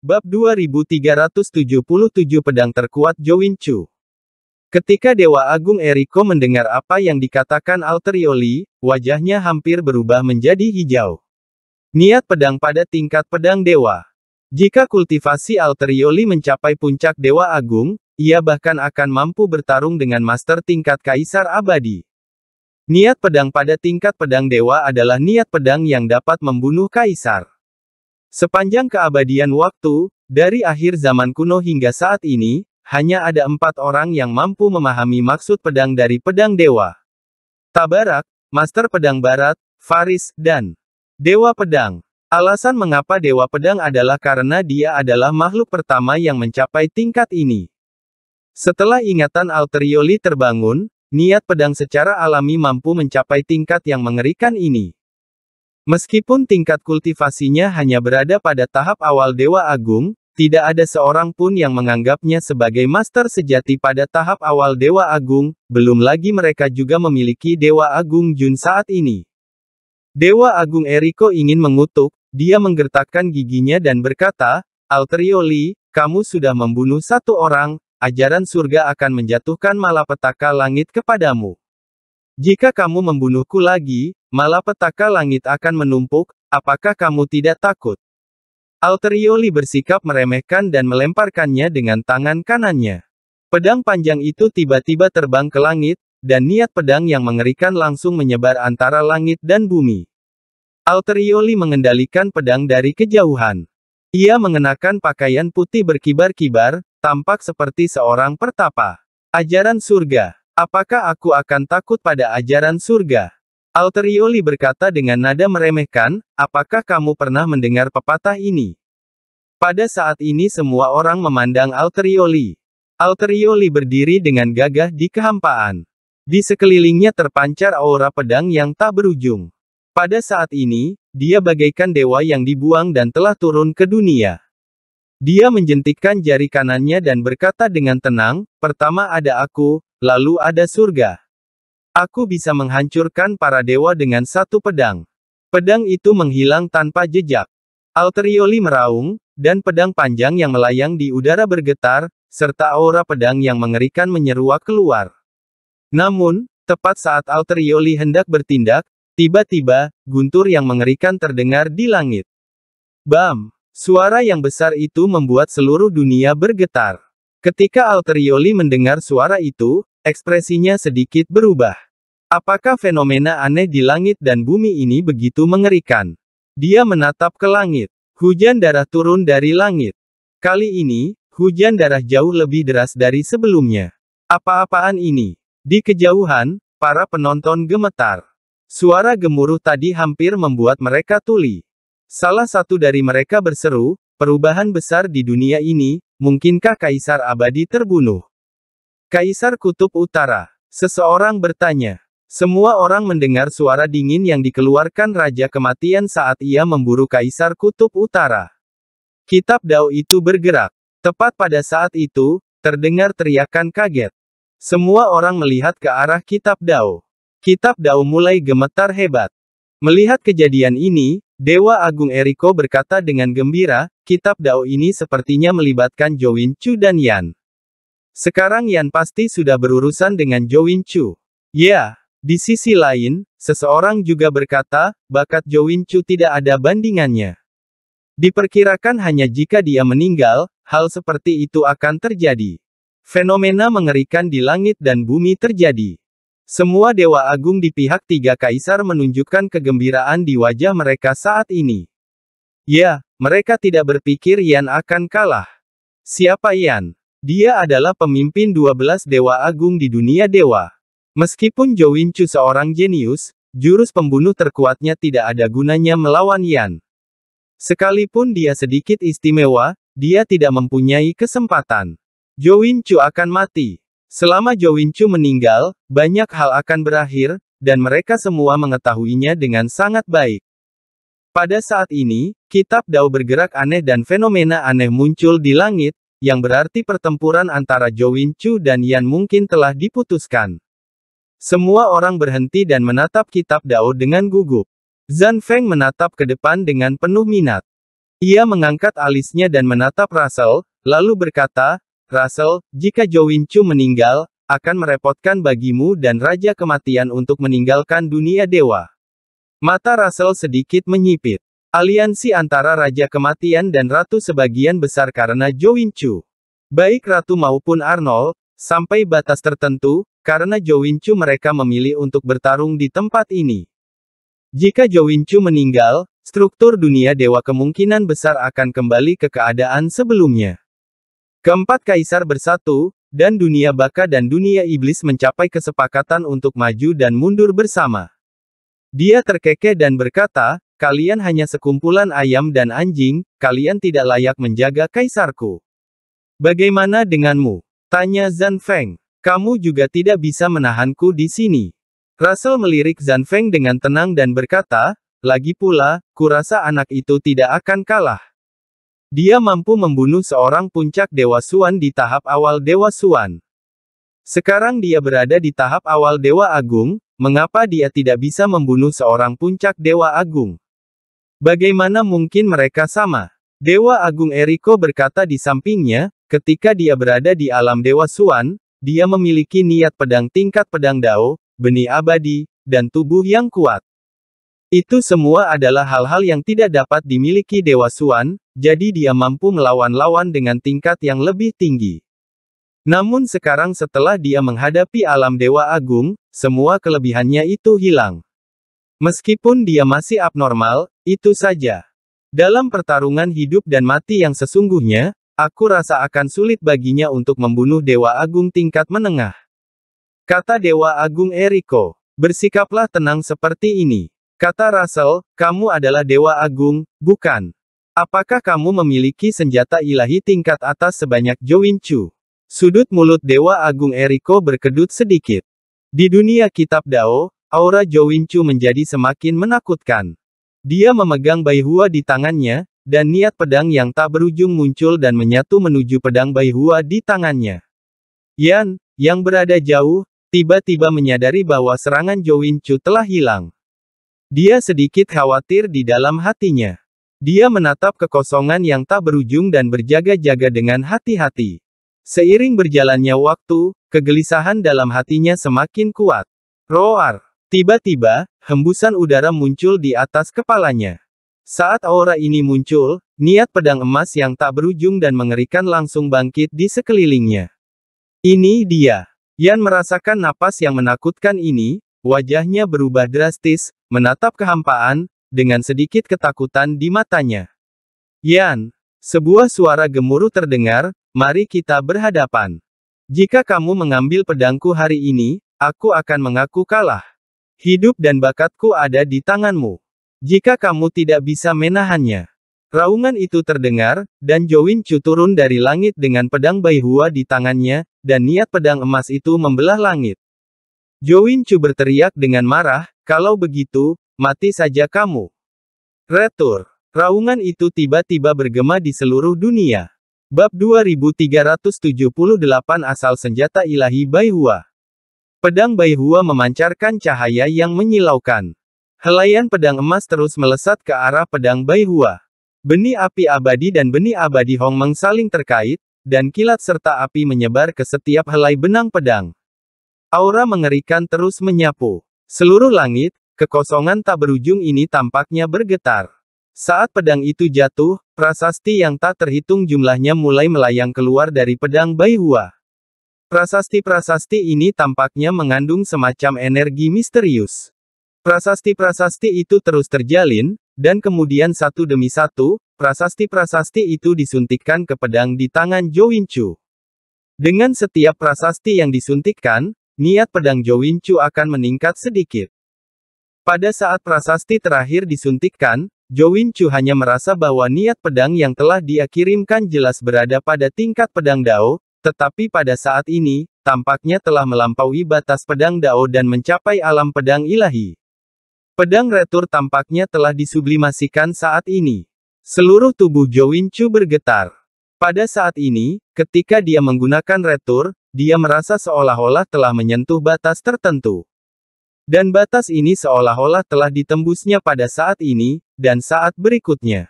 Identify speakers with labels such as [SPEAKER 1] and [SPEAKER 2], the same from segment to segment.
[SPEAKER 1] Bab 2377 Pedang Terkuat Jowin Chu Ketika Dewa Agung Eriko mendengar apa yang dikatakan Alterioli, wajahnya hampir berubah menjadi hijau. Niat pedang pada tingkat pedang dewa. Jika kultivasi Alterioli mencapai puncak Dewa Agung, ia bahkan akan mampu bertarung dengan master tingkat Kaisar Abadi. Niat pedang pada tingkat pedang dewa adalah niat pedang yang dapat membunuh Kaisar. Sepanjang keabadian waktu, dari akhir zaman kuno hingga saat ini, hanya ada empat orang yang mampu memahami maksud pedang dari pedang dewa. Tabarak, Master Pedang Barat, Faris, dan Dewa Pedang. Alasan mengapa Dewa Pedang adalah karena dia adalah makhluk pertama yang mencapai tingkat ini. Setelah ingatan Alterioli terbangun, niat pedang secara alami mampu mencapai tingkat yang mengerikan ini. Meskipun tingkat kultivasinya hanya berada pada tahap awal Dewa Agung, tidak ada seorang pun yang menganggapnya sebagai master sejati pada tahap awal Dewa Agung, belum lagi mereka juga memiliki Dewa Agung Jun saat ini. Dewa Agung Eriko ingin mengutuk, dia menggertakkan giginya dan berkata, Alterioli, kamu sudah membunuh satu orang, ajaran surga akan menjatuhkan malapetaka langit kepadamu. Jika kamu membunuhku lagi, malah petaka langit akan menumpuk, apakah kamu tidak takut? Alterioli bersikap meremehkan dan melemparkannya dengan tangan kanannya. Pedang panjang itu tiba-tiba terbang ke langit, dan niat pedang yang mengerikan langsung menyebar antara langit dan bumi. Alterioli mengendalikan pedang dari kejauhan. Ia mengenakan pakaian putih berkibar-kibar, tampak seperti seorang pertapa. Ajaran surga. Apakah aku akan takut pada ajaran surga? Alterioli berkata dengan nada meremehkan, apakah kamu pernah mendengar pepatah ini? Pada saat ini semua orang memandang Alterioli. Alterioli berdiri dengan gagah di kehampaan. Di sekelilingnya terpancar aura pedang yang tak berujung. Pada saat ini, dia bagaikan dewa yang dibuang dan telah turun ke dunia. Dia menjentikkan jari kanannya dan berkata dengan tenang, pertama ada aku, lalu ada surga. Aku bisa menghancurkan para dewa dengan satu pedang. Pedang itu menghilang tanpa jejak. Alterioli meraung, dan pedang panjang yang melayang di udara bergetar, serta aura pedang yang mengerikan menyeruak keluar. Namun, tepat saat Alterioli hendak bertindak, tiba-tiba, guntur yang mengerikan terdengar di langit. Bam! Suara yang besar itu membuat seluruh dunia bergetar. Ketika Alterioli mendengar suara itu, ekspresinya sedikit berubah. Apakah fenomena aneh di langit dan bumi ini begitu mengerikan? Dia menatap ke langit. Hujan darah turun dari langit. Kali ini, hujan darah jauh lebih deras dari sebelumnya. Apa-apaan ini? Di kejauhan, para penonton gemetar. Suara gemuruh tadi hampir membuat mereka tuli. Salah satu dari mereka berseru, perubahan besar di dunia ini, mungkinkah Kaisar Abadi terbunuh? Kaisar Kutub Utara. Seseorang bertanya. Semua orang mendengar suara dingin yang dikeluarkan Raja Kematian saat ia memburu Kaisar Kutub Utara. Kitab Dao itu bergerak. Tepat pada saat itu, terdengar teriakan kaget. Semua orang melihat ke arah Kitab Dao. Kitab Dao mulai gemetar hebat. Melihat kejadian ini, Dewa Agung Eriko berkata dengan gembira, kitab Dao ini sepertinya melibatkan Jowin Chu dan Yan. Sekarang Yan pasti sudah berurusan dengan Jowin Chu. Ya, di sisi lain, seseorang juga berkata, bakat Jowin Chu tidak ada bandingannya. Diperkirakan hanya jika dia meninggal, hal seperti itu akan terjadi. Fenomena mengerikan di langit dan bumi terjadi. Semua dewa agung di pihak tiga kaisar menunjukkan kegembiraan di wajah mereka saat ini. Ya, mereka tidak berpikir Yan akan kalah. Siapa Yan? Dia adalah pemimpin 12 dewa agung di dunia dewa. Meskipun Zhou Wincu seorang jenius, jurus pembunuh terkuatnya tidak ada gunanya melawan Yan. Sekalipun dia sedikit istimewa, dia tidak mempunyai kesempatan. Zhou Wincu akan mati. Selama Jowin Chu meninggal, banyak hal akan berakhir, dan mereka semua mengetahuinya dengan sangat baik. Pada saat ini, kitab Dao bergerak aneh dan fenomena aneh muncul di langit, yang berarti pertempuran antara Jowin Chu dan Yan mungkin telah diputuskan. Semua orang berhenti dan menatap kitab Dao dengan gugup. Zan Feng menatap ke depan dengan penuh minat. Ia mengangkat alisnya dan menatap Russell, lalu berkata, Russell, jika Jowin Chu meninggal, akan merepotkan bagimu dan Raja Kematian untuk meninggalkan dunia dewa. Mata Russell sedikit menyipit. Aliansi antara Raja Kematian dan Ratu sebagian besar karena Jowin Chu. Baik Ratu maupun Arnold, sampai batas tertentu, karena Jowin Chu mereka memilih untuk bertarung di tempat ini. Jika Jowin Chu meninggal, struktur dunia dewa kemungkinan besar akan kembali ke keadaan sebelumnya. Keempat kaisar bersatu, dan dunia baka dan dunia iblis mencapai kesepakatan untuk maju dan mundur bersama. Dia terkekeh dan berkata, kalian hanya sekumpulan ayam dan anjing, kalian tidak layak menjaga kaisarku. Bagaimana denganmu? Tanya Zan Feng. Kamu juga tidak bisa menahanku di sini. Russell melirik Zan Feng dengan tenang dan berkata, lagi pula, kurasa anak itu tidak akan kalah. Dia mampu membunuh seorang puncak Dewa Suan di tahap awal Dewa Suan. Sekarang dia berada di tahap awal Dewa Agung, mengapa dia tidak bisa membunuh seorang puncak Dewa Agung? Bagaimana mungkin mereka sama? Dewa Agung Eriko berkata di sampingnya, ketika dia berada di alam Dewa Suan, dia memiliki niat pedang tingkat pedang Dao, benih abadi, dan tubuh yang kuat. Itu semua adalah hal-hal yang tidak dapat dimiliki Dewa Suan, jadi dia mampu melawan lawan dengan tingkat yang lebih tinggi. Namun sekarang setelah dia menghadapi alam Dewa Agung, semua kelebihannya itu hilang. Meskipun dia masih abnormal, itu saja. Dalam pertarungan hidup dan mati yang sesungguhnya, aku rasa akan sulit baginya untuk membunuh Dewa Agung tingkat menengah. Kata Dewa Agung Eriko, bersikaplah tenang seperti ini. Kata Russell, kamu adalah dewa agung, bukan? Apakah kamu memiliki senjata ilahi tingkat atas sebanyak Join Chu? Sudut mulut Dewa Agung Eriko berkedut sedikit. Di dunia kitab Dao, aura Join Chu menjadi semakin menakutkan. Dia memegang Baihua di tangannya, dan niat pedang yang tak berujung muncul dan menyatu menuju pedang Baihua di tangannya. Yan, yang berada jauh, tiba-tiba menyadari bahwa serangan Join Chu telah hilang. Dia sedikit khawatir di dalam hatinya. Dia menatap kekosongan yang tak berujung dan berjaga-jaga dengan hati-hati. Seiring berjalannya waktu, kegelisahan dalam hatinya semakin kuat. Roar! Tiba-tiba, hembusan udara muncul di atas kepalanya. Saat aura ini muncul, niat pedang emas yang tak berujung dan mengerikan langsung bangkit di sekelilingnya. Ini dia. Yan merasakan napas yang menakutkan ini, Wajahnya berubah drastis, menatap kehampaan, dengan sedikit ketakutan di matanya. Yan, sebuah suara gemuruh terdengar, mari kita berhadapan. Jika kamu mengambil pedangku hari ini, aku akan mengaku kalah. Hidup dan bakatku ada di tanganmu. Jika kamu tidak bisa menahannya. Raungan itu terdengar, dan Jowin Chu turun dari langit dengan pedang Baihua di tangannya, dan niat pedang emas itu membelah langit. Join Chu berteriak dengan marah, kalau begitu, mati saja kamu. Retur. Raungan itu tiba-tiba bergema di seluruh dunia. Bab 2378 Asal Senjata Ilahi Baihua Pedang Baihua memancarkan cahaya yang menyilaukan. Helaian pedang emas terus melesat ke arah pedang Baihua. Benih api abadi dan benih abadi Hong Meng saling terkait, dan kilat serta api menyebar ke setiap helai benang pedang. Aura mengerikan terus menyapu. Seluruh langit, kekosongan tak berujung ini tampaknya bergetar. Saat pedang itu jatuh, prasasti yang tak terhitung jumlahnya mulai melayang keluar dari pedang Baihua. Prasasti-prasasti ini tampaknya mengandung semacam energi misterius. Prasasti-prasasti itu terus terjalin, dan kemudian satu demi satu, prasasti-prasasti itu disuntikkan ke pedang di tangan Jo Dengan setiap prasasti yang disuntikkan, niat pedang Jo Win Chu akan meningkat sedikit. Pada saat prasasti terakhir disuntikkan, Jo Win Chu hanya merasa bahwa niat pedang yang telah dia kirimkan jelas berada pada tingkat pedang Dao, tetapi pada saat ini, tampaknya telah melampaui batas pedang Dao dan mencapai alam pedang ilahi. Pedang retur tampaknya telah disublimasikan saat ini. Seluruh tubuh Jo Win Chu bergetar. Pada saat ini, ketika dia menggunakan retur, dia merasa seolah-olah telah menyentuh batas tertentu. Dan batas ini seolah-olah telah ditembusnya pada saat ini, dan saat berikutnya.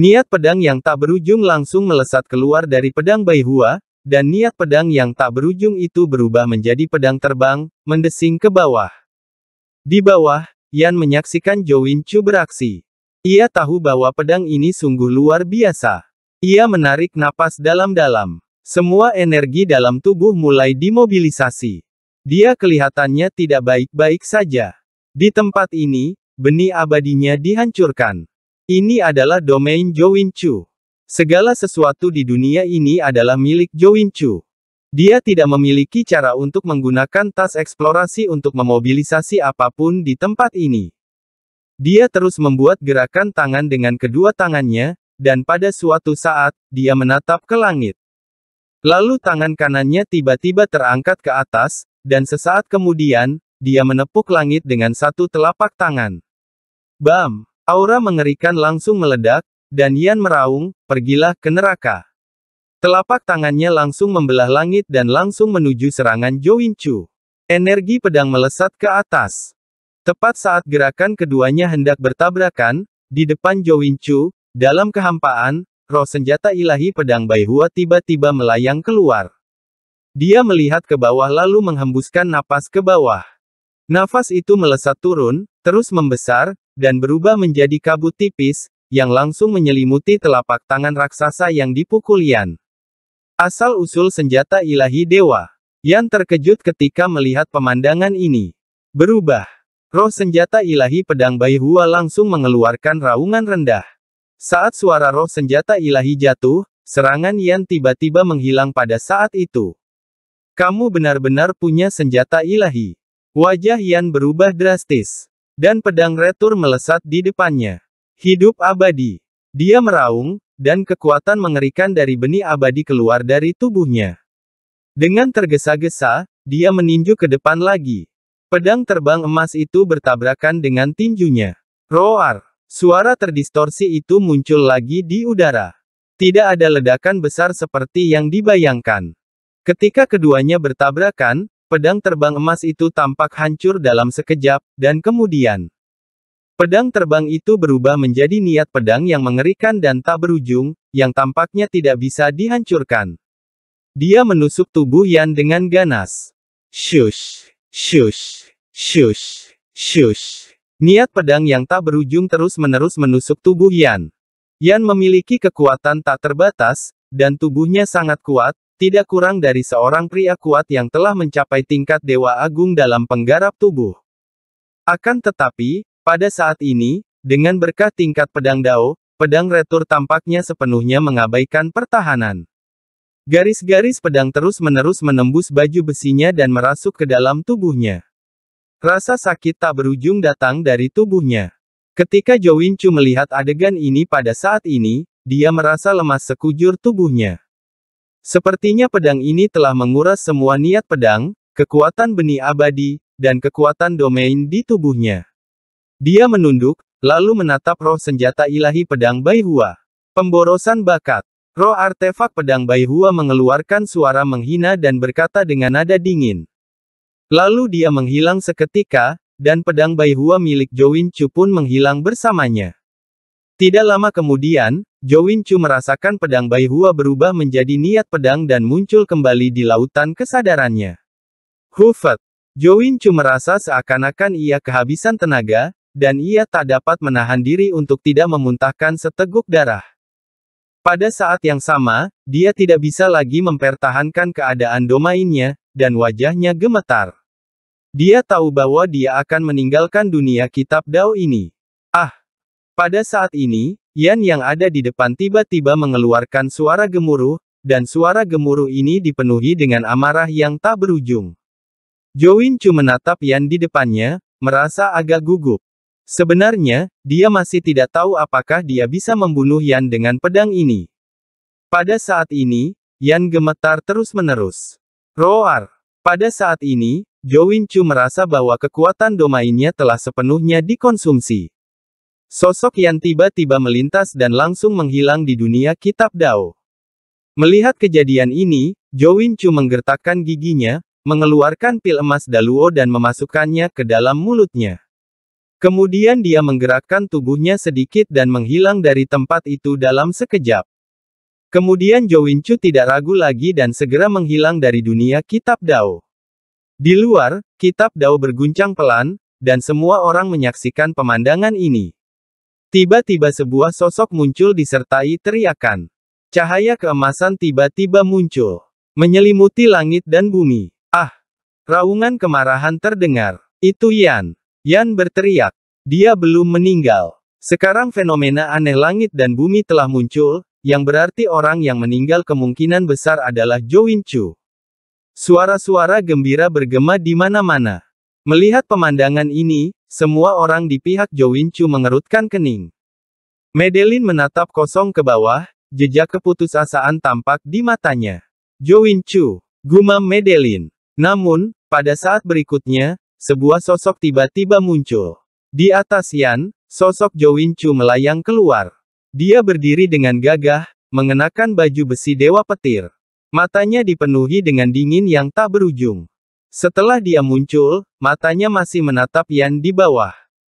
[SPEAKER 1] Niat pedang yang tak berujung langsung melesat keluar dari pedang Hua, dan niat pedang yang tak berujung itu berubah menjadi pedang terbang, mendesing ke bawah. Di bawah, Yan menyaksikan Jo Win Chu beraksi. Ia tahu bahwa pedang ini sungguh luar biasa. Ia menarik napas dalam-dalam. Semua energi dalam tubuh mulai dimobilisasi. Dia kelihatannya tidak baik-baik saja. Di tempat ini, benih abadinya dihancurkan. Ini adalah domain Jowin Chu. Segala sesuatu di dunia ini adalah milik Jowin Chu. Dia tidak memiliki cara untuk menggunakan tas eksplorasi untuk memobilisasi apapun di tempat ini. Dia terus membuat gerakan tangan dengan kedua tangannya, dan pada suatu saat, dia menatap ke langit. Lalu tangan kanannya tiba-tiba terangkat ke atas, dan sesaat kemudian, dia menepuk langit dengan satu telapak tangan. Bam! Aura mengerikan langsung meledak, dan Yan meraung, pergilah ke neraka. Telapak tangannya langsung membelah langit dan langsung menuju serangan Jo Chu. Energi pedang melesat ke atas. Tepat saat gerakan keduanya hendak bertabrakan, di depan Jo Chu, dalam kehampaan, Roh senjata ilahi pedang Baihua tiba-tiba melayang keluar. Dia melihat ke bawah lalu menghembuskan napas ke bawah. Nafas itu melesat turun, terus membesar, dan berubah menjadi kabut tipis, yang langsung menyelimuti telapak tangan raksasa yang dipukul Asal-usul senjata ilahi dewa. yang terkejut ketika melihat pemandangan ini. Berubah. Roh senjata ilahi pedang Baihua langsung mengeluarkan raungan rendah. Saat suara roh senjata ilahi jatuh, serangan Yan tiba-tiba menghilang pada saat itu. Kamu benar-benar punya senjata ilahi. Wajah Yan berubah drastis. Dan pedang retur melesat di depannya. Hidup abadi. Dia meraung, dan kekuatan mengerikan dari benih abadi keluar dari tubuhnya. Dengan tergesa-gesa, dia meninju ke depan lagi. Pedang terbang emas itu bertabrakan dengan tinjunya. Roar! Suara terdistorsi itu muncul lagi di udara. Tidak ada ledakan besar seperti yang dibayangkan. Ketika keduanya bertabrakan, pedang terbang emas itu tampak hancur dalam sekejap, dan kemudian pedang terbang itu berubah menjadi niat pedang yang mengerikan dan tak berujung, yang tampaknya tidak bisa dihancurkan. Dia menusuk tubuh Yan dengan ganas. Shush, shush, shush, shush. Niat pedang yang tak berujung terus-menerus menusuk tubuh Yan. Yan memiliki kekuatan tak terbatas, dan tubuhnya sangat kuat, tidak kurang dari seorang pria kuat yang telah mencapai tingkat Dewa Agung dalam penggarap tubuh. Akan tetapi, pada saat ini, dengan berkah tingkat pedang Dao, pedang retur tampaknya sepenuhnya mengabaikan pertahanan. Garis-garis pedang terus-menerus menembus baju besinya dan merasuk ke dalam tubuhnya. Rasa sakit tak berujung datang dari tubuhnya. Ketika Jo Win Chu melihat adegan ini pada saat ini, dia merasa lemas sekujur tubuhnya. Sepertinya pedang ini telah menguras semua niat pedang, kekuatan benih abadi, dan kekuatan domain di tubuhnya. Dia menunduk, lalu menatap roh senjata ilahi pedang Baihua. Pemborosan bakat. Roh artefak pedang Baihua mengeluarkan suara menghina dan berkata dengan nada dingin. Lalu dia menghilang seketika, dan pedang Baihua milik Jowin Chu pun menghilang bersamanya. Tidak lama kemudian, Jowin Chu merasakan pedang Baihua berubah menjadi niat pedang dan muncul kembali di lautan kesadarannya. Hufat, Jowin Chu merasa seakan-akan ia kehabisan tenaga, dan ia tak dapat menahan diri untuk tidak memuntahkan seteguk darah. Pada saat yang sama, dia tidak bisa lagi mempertahankan keadaan domainnya, dan wajahnya gemetar. Dia tahu bahwa dia akan meninggalkan dunia kitab Dao ini. Ah! Pada saat ini, Yan yang ada di depan tiba-tiba mengeluarkan suara gemuruh, dan suara gemuruh ini dipenuhi dengan amarah yang tak berujung. Jowin Chu menatap Yan di depannya, merasa agak gugup. Sebenarnya, dia masih tidak tahu apakah dia bisa membunuh Yan dengan pedang ini. Pada saat ini, Yan gemetar terus-menerus. Roar! Pada saat ini, Jowin Chu merasa bahwa kekuatan domainnya telah sepenuhnya dikonsumsi. Sosok Yan tiba-tiba melintas dan langsung menghilang di dunia kitab Dao. Melihat kejadian ini, Jowin Chu menggertakkan giginya, mengeluarkan pil emas Daluo dan memasukkannya ke dalam mulutnya. Kemudian dia menggerakkan tubuhnya sedikit dan menghilang dari tempat itu dalam sekejap. Kemudian Jo Winchu tidak ragu lagi dan segera menghilang dari dunia kitab Dao. Di luar, kitab Dao berguncang pelan, dan semua orang menyaksikan pemandangan ini. Tiba-tiba sebuah sosok muncul disertai teriakan. Cahaya keemasan tiba-tiba muncul, menyelimuti langit dan bumi. Ah! Raungan kemarahan terdengar. Itu Yan. Yan berteriak. Dia belum meninggal. Sekarang fenomena aneh langit dan bumi telah muncul, yang berarti orang yang meninggal kemungkinan besar adalah Jo Win Chu. Suara-suara gembira bergema di mana-mana. Melihat pemandangan ini, semua orang di pihak Jo Win Chu mengerutkan kening. Medellin menatap kosong ke bawah, jejak keputusasaan tampak di matanya. Jo Win Chu, gumam Medellin. Namun, pada saat berikutnya, sebuah sosok tiba-tiba muncul. Di atas Yan, sosok Win Chu melayang keluar. Dia berdiri dengan gagah, mengenakan baju besi dewa petir. Matanya dipenuhi dengan dingin yang tak berujung. Setelah dia muncul, matanya masih menatap Yan di bawah.